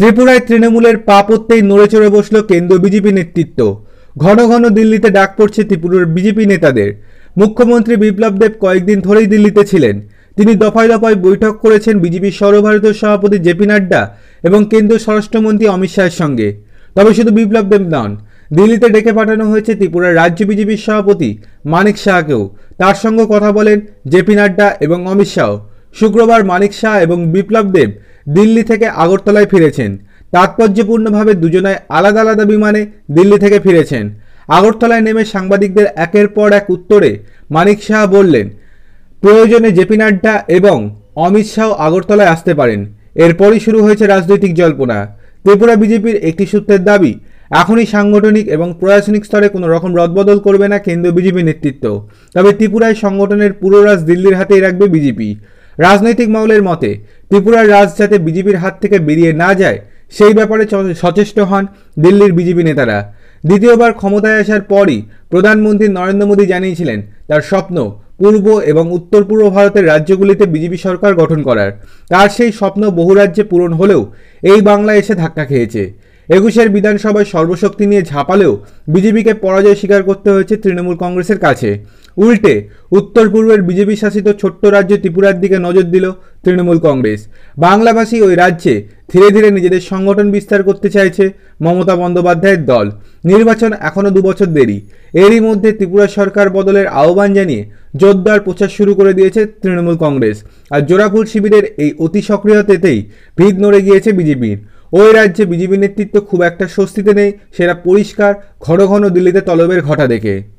ত্রিপুরায় তৃণমূলের পাপত্তেই নড়ে চড়ে বসল কেন্দ্রীয় বিজেপি নেতৃত্ব ঘন ঘন দিল্লিতে ডাক পড়ছে ত্রিপুরার বিজেপি নেতাদের মুখ্যমন্ত্রী বিপ্লব দেব কয়েকদিন ধরেই দিল্লিতে ছিলেন তিনি দফায় দফায় বৈঠক করেছেন বিজেপির সর্বভারতীয় সভাপতি জেপি নাড্ডা এবং কেন্দ্রীয় স্বরাষ্ট্রমন্ত্রী অমিত শাহের সঙ্গে তবে শুধু বিপ্লব দেব নন দিল্লিতে ডেকে পাঠানো হয়েছে ত্রিপুরার রাজ্য বিজেপির সভাপতি মানিক শাহকেও তার সঙ্গে কথা বলেন জেপি নাড্ডা এবং অমিত শাহ শুক্রবার মানিক শাহ এবং বিপ্লব দেব দিল্লি থেকে আগরতলায় ফিরেছেন তাৎপর্যপূর্ণভাবে দুজনায় আলাদা আলাদা বিমানে দিল্লি থেকে ফিরেছেন আগরতলায় নেমে সাংবাদিকদের একের পর এক উত্তরে মানিক শাহ বললেন প্রয়োজনে জেপি নাড্ডা এবং অমিত শাহ আগরতলায় আসতে পারেন এরপরই শুরু হয়েছে রাজনৈতিক জল্পনা ত্রিপুরা বিজেপির একটি সূত্রের দাবি এখনই সাংগঠনিক এবং প্রশাসনিক স্তরে কোনো রকম রদবদল করবে না কেন্দ্রীয় বিজেপি নেতৃত্ব তবে ত্রিপুরায় সংগঠনের পুরো রাজ দিল্লির হাতেই রাখবে বিজেপি রাজনৈতিক মহলের মতে ত্রিপুরার রাজ যাতে বিজেপির হাত থেকে বেরিয়ে না যায় সেই ব্যাপারে সচেষ্ট হন দিল্লির বিজেপি নেতারা দ্বিতীয়বার ক্ষমতায় আসার পরই প্রধানমন্ত্রী নরেন্দ্র মোদী জানিয়েছিলেন তার স্বপ্ন পূর্ব এবং উত্তর পূর্ব ভারতের রাজ্যগুলিতে বিজেপি সরকার গঠন করার তার সেই স্বপ্ন বহু রাজ্যে পূরণ হলেও এই বাংলায় এসে ধাক্কা খেয়েছে একুশের বিধানসভায় সর্বশক্তি নিয়ে ঝাঁপালেও বিজেপিকে পরাজয় স্বীকার করতে হয়েছে তৃণমূল কংগ্রেসের কাছে উল্টে উত্তর পূর্বের বিজেপি শাসিত ছোট্ট রাজ্য ত্রিপুরার দিকে নজর দিল তৃণমূল কংগ্রেস বাংলাভাষী ওই রাজ্যে ধীরে ধীরে নিজেদের সংগঠন বিস্তার করতে চাইছে মমতা বন্দ্যোপাধ্যায়ের দল নির্বাচন এখনও দুবছর দেরি এরই মধ্যে ত্রিপুরা সরকার বদলের আহ্বান জানিয়ে জোরদার প্রচার শুরু করে দিয়েছে তৃণমূল কংগ্রেস আর জোড়াফুল শিবিরের এই অতি সক্রিয়তাতেই ভিত নড়ে গিয়েছে বিজেপির ওই রাজ্যে বিজেপি নেতৃত্ব খুব একটা স্বস্তিতে নেই সেটা পরিষ্কার ঘন ঘন দিল্লিতে তলবের ঘটা দেখে